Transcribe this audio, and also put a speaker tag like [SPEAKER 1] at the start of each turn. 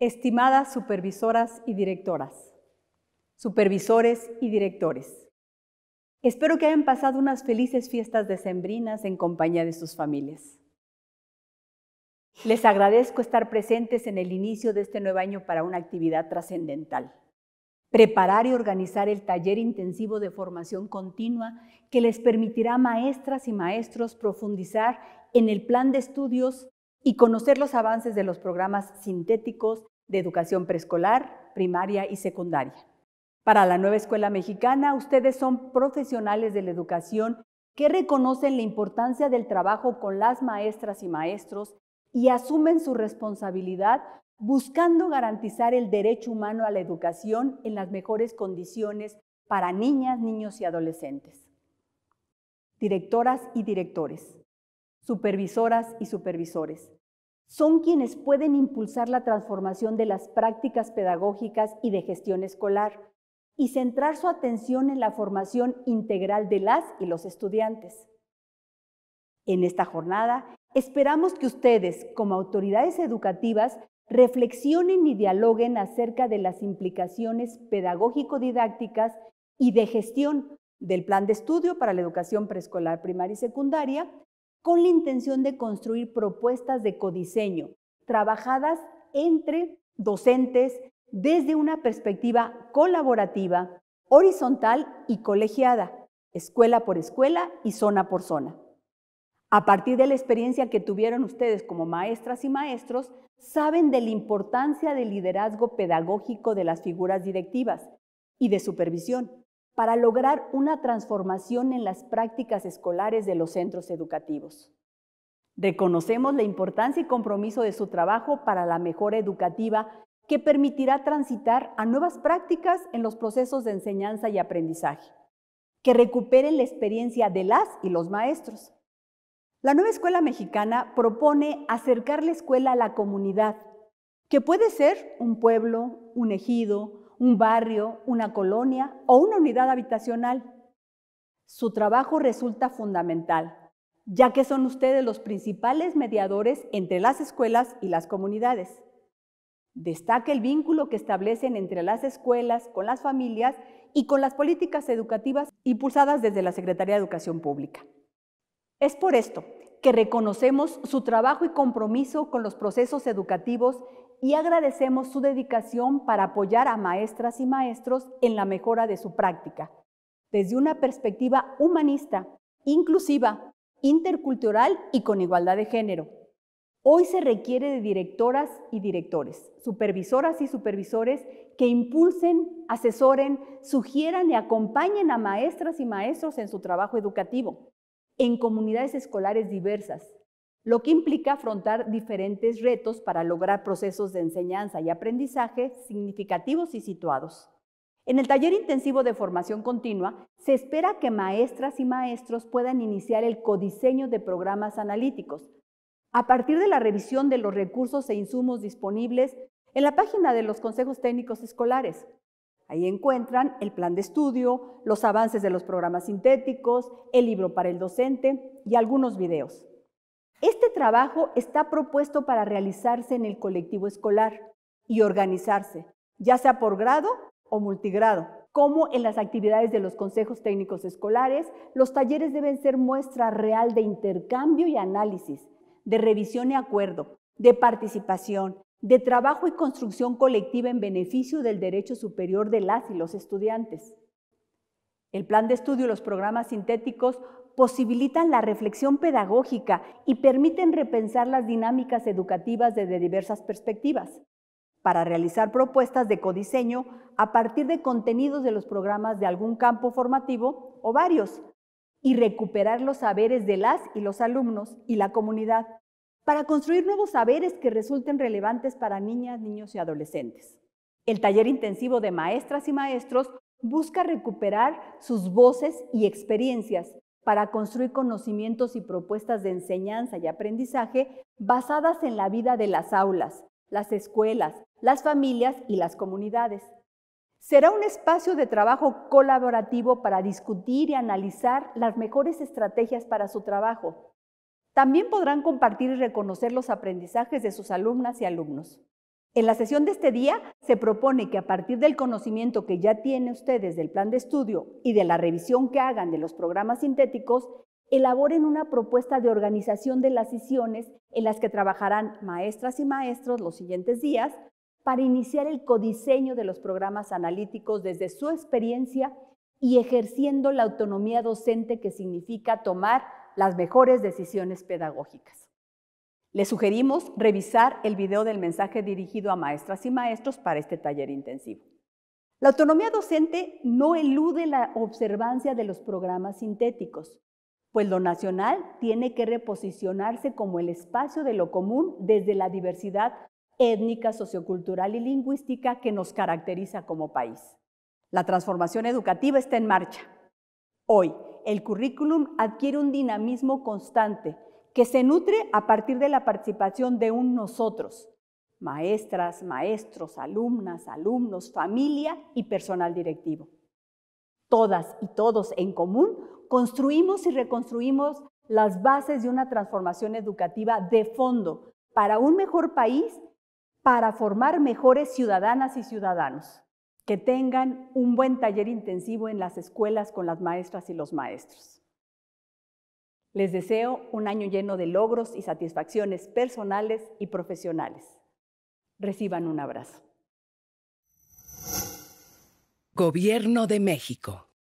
[SPEAKER 1] Estimadas supervisoras y directoras, supervisores y directores, espero que hayan pasado unas felices fiestas decembrinas en compañía de sus familias. Les agradezco estar presentes en el inicio de este nuevo año para una actividad trascendental. Preparar y organizar el taller intensivo de formación continua que les permitirá a maestras y maestros profundizar en el plan de estudios y conocer los avances de los programas sintéticos de educación preescolar, primaria y secundaria. Para la nueva escuela mexicana, ustedes son profesionales de la educación que reconocen la importancia del trabajo con las maestras y maestros y asumen su responsabilidad buscando garantizar el derecho humano a la educación en las mejores condiciones para niñas, niños y adolescentes. Directoras y directores, supervisoras y supervisores, son quienes pueden impulsar la transformación de las prácticas pedagógicas y de gestión escolar y centrar su atención en la formación integral de las y los estudiantes. En esta jornada, esperamos que ustedes, como autoridades educativas, reflexionen y dialoguen acerca de las implicaciones pedagógico-didácticas y de gestión del plan de estudio para la educación preescolar, primaria y secundaria con la intención de construir propuestas de codiseño, trabajadas entre docentes desde una perspectiva colaborativa, horizontal y colegiada, escuela por escuela y zona por zona. A partir de la experiencia que tuvieron ustedes como maestras y maestros, saben de la importancia del liderazgo pedagógico de las figuras directivas y de supervisión, para lograr una transformación en las prácticas escolares de los centros educativos. Reconocemos la importancia y compromiso de su trabajo para la mejora educativa que permitirá transitar a nuevas prácticas en los procesos de enseñanza y aprendizaje, que recuperen la experiencia de las y los maestros. La nueva escuela mexicana propone acercar la escuela a la comunidad, que puede ser un pueblo, un ejido, un barrio, una colonia o una unidad habitacional. Su trabajo resulta fundamental, ya que son ustedes los principales mediadores entre las escuelas y las comunidades. Destaca el vínculo que establecen entre las escuelas, con las familias y con las políticas educativas impulsadas desde la Secretaría de Educación Pública. Es por esto que reconocemos su trabajo y compromiso con los procesos educativos y agradecemos su dedicación para apoyar a maestras y maestros en la mejora de su práctica, desde una perspectiva humanista, inclusiva, intercultural y con igualdad de género. Hoy se requiere de directoras y directores, supervisoras y supervisores que impulsen, asesoren, sugieran y acompañen a maestras y maestros en su trabajo educativo, en comunidades escolares diversas, lo que implica afrontar diferentes retos para lograr procesos de enseñanza y aprendizaje significativos y situados. En el taller intensivo de formación continua, se espera que maestras y maestros puedan iniciar el codiseño de programas analíticos, a partir de la revisión de los recursos e insumos disponibles en la página de los consejos técnicos escolares. Ahí encuentran el plan de estudio, los avances de los programas sintéticos, el libro para el docente y algunos videos. Este trabajo está propuesto para realizarse en el colectivo escolar y organizarse, ya sea por grado o multigrado, como en las actividades de los consejos técnicos escolares, los talleres deben ser muestra real de intercambio y análisis, de revisión y acuerdo, de participación, de trabajo y construcción colectiva en beneficio del derecho superior de las y los estudiantes. El plan de estudio y los programas sintéticos posibilitan la reflexión pedagógica y permiten repensar las dinámicas educativas desde diversas perspectivas, para realizar propuestas de codiseño a partir de contenidos de los programas de algún campo formativo o varios, y recuperar los saberes de las y los alumnos y la comunidad, para construir nuevos saberes que resulten relevantes para niñas, niños y adolescentes. El taller intensivo de maestras y maestros busca recuperar sus voces y experiencias para construir conocimientos y propuestas de enseñanza y aprendizaje basadas en la vida de las aulas, las escuelas, las familias y las comunidades. Será un espacio de trabajo colaborativo para discutir y analizar las mejores estrategias para su trabajo. También podrán compartir y reconocer los aprendizajes de sus alumnas y alumnos. En la sesión de este día se propone que a partir del conocimiento que ya tienen ustedes del plan de estudio y de la revisión que hagan de los programas sintéticos, elaboren una propuesta de organización de las sesiones en las que trabajarán maestras y maestros los siguientes días para iniciar el codiseño de los programas analíticos desde su experiencia y ejerciendo la autonomía docente que significa tomar las mejores decisiones pedagógicas. Les sugerimos revisar el video del mensaje dirigido a maestras y maestros para este taller intensivo. La autonomía docente no elude la observancia de los programas sintéticos, pues lo nacional tiene que reposicionarse como el espacio de lo común desde la diversidad étnica, sociocultural y lingüística que nos caracteriza como país. La transformación educativa está en marcha. Hoy, el currículum adquiere un dinamismo constante que se nutre a partir de la participación de un nosotros, maestras, maestros, alumnas, alumnos, familia y personal directivo. Todas y todos en común construimos y reconstruimos las bases de una transformación educativa de fondo para un mejor país, para formar mejores ciudadanas y ciudadanos, que tengan un buen taller intensivo en las escuelas con las maestras y los maestros. Les deseo un año lleno de logros y satisfacciones personales y profesionales. Reciban un abrazo. Gobierno de México.